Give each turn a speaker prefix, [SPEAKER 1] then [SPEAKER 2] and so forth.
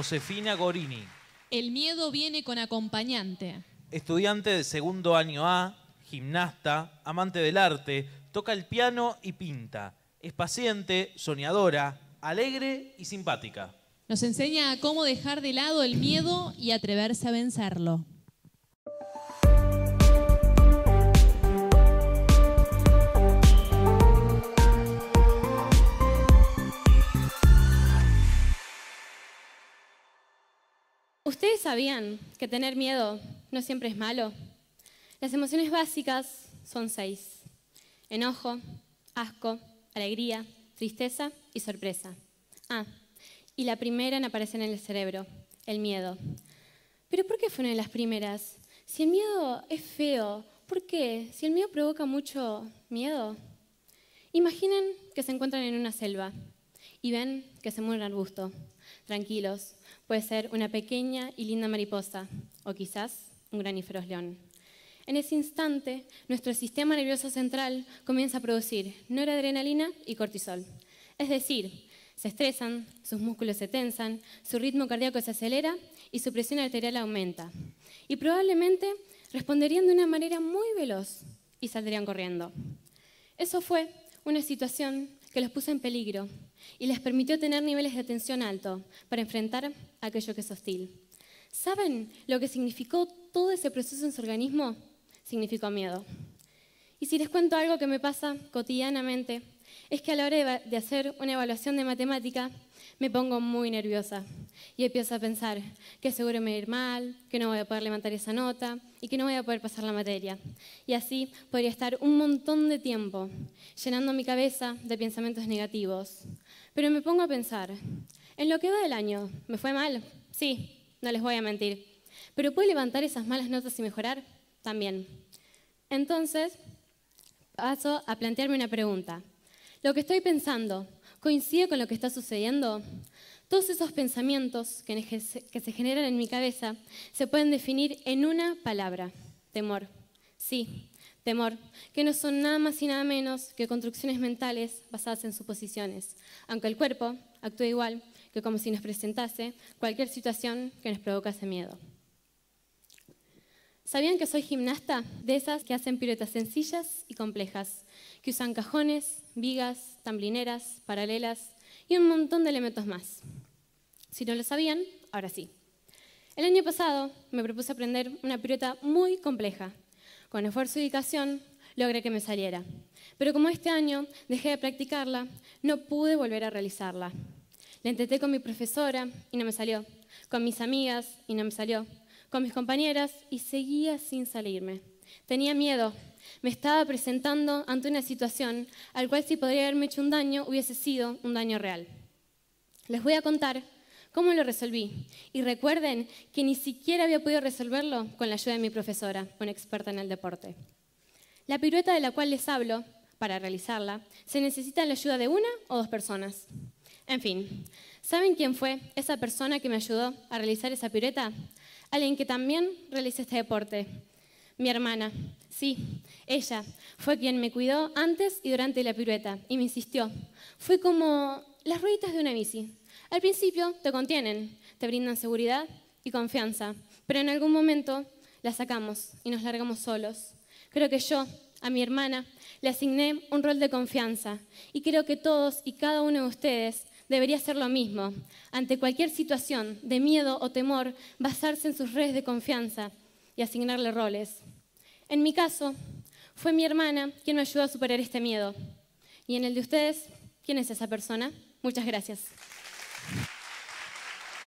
[SPEAKER 1] Josefina Gorini. El miedo viene con acompañante. Estudiante de segundo año A, gimnasta, amante del arte, toca el piano y pinta. Es paciente, soñadora, alegre y simpática. Nos enseña a cómo dejar de lado el miedo y atreverse a vencerlo. ustedes sabían que tener miedo no siempre es malo. Las emociones básicas son seis. Enojo, asco, alegría, tristeza y sorpresa. Ah, y la primera en aparecer en el cerebro, el miedo. Pero ¿por qué fue una de las primeras? Si el miedo es feo, ¿por qué? Si el miedo provoca mucho miedo. Imaginen que se encuentran en una selva y ven que se mueve un arbusto. Tranquilos, puede ser una pequeña y linda mariposa o quizás un graníferos león. En ese instante, nuestro sistema nervioso central comienza a producir noradrenalina y cortisol. Es decir, se estresan, sus músculos se tensan, su ritmo cardíaco se acelera y su presión arterial aumenta. Y probablemente responderían de una manera muy veloz y saldrían corriendo. Eso fue una situación que los puso en peligro y les permitió tener niveles de atención alto para enfrentar aquello que es hostil. ¿Saben lo que significó todo ese proceso en su organismo? Significó miedo. Y si les cuento algo que me pasa cotidianamente, es que a la hora de hacer una evaluación de matemática me pongo muy nerviosa y empiezo a pensar que seguro me voy ir mal, que no voy a poder levantar esa nota y que no voy a poder pasar la materia. Y así podría estar un montón de tiempo llenando mi cabeza de pensamientos negativos. Pero me pongo a pensar, en lo que va del año, ¿me fue mal? Sí, no les voy a mentir. Pero ¿puedo levantar esas malas notas y mejorar? También. Entonces, paso a plantearme una pregunta. ¿Lo que estoy pensando coincide con lo que está sucediendo? Todos esos pensamientos que se generan en mi cabeza se pueden definir en una palabra, temor. Sí, temor, que no son nada más y nada menos que construcciones mentales basadas en suposiciones, aunque el cuerpo actúe igual que como si nos presentase cualquier situación que nos provocase miedo. ¿Sabían que soy gimnasta? De esas que hacen piruetas sencillas y complejas, que usan cajones, vigas, tamblineras, paralelas y un montón de elementos más. Si no lo sabían, ahora sí. El año pasado me propuse aprender una pirueta muy compleja. Con esfuerzo y dedicación logré que me saliera. Pero como este año dejé de practicarla, no pude volver a realizarla. La intenté con mi profesora y no me salió. Con mis amigas y no me salió. Con mis compañeras y seguía sin salirme. Tenía miedo. Me estaba presentando ante una situación al cual si podría haberme hecho un daño hubiese sido un daño real. Les voy a contar ¿Cómo lo resolví? Y recuerden que ni siquiera había podido resolverlo con la ayuda de mi profesora, una experta en el deporte. La pirueta de la cual les hablo, para realizarla, se necesita la ayuda de una o dos personas. En fin, ¿saben quién fue esa persona que me ayudó a realizar esa pirueta? Alguien que también realiza este deporte. Mi hermana, sí, ella fue quien me cuidó antes y durante la pirueta y me insistió. Fue como las rueditas de una bici, al principio te contienen, te brindan seguridad y confianza, pero en algún momento la sacamos y nos largamos solos. Creo que yo, a mi hermana, le asigné un rol de confianza y creo que todos y cada uno de ustedes debería hacer lo mismo. Ante cualquier situación de miedo o temor, basarse en sus redes de confianza y asignarle roles. En mi caso, fue mi hermana quien me ayudó a superar este miedo. Y en el de ustedes, ¿quién es esa persona? Muchas gracias.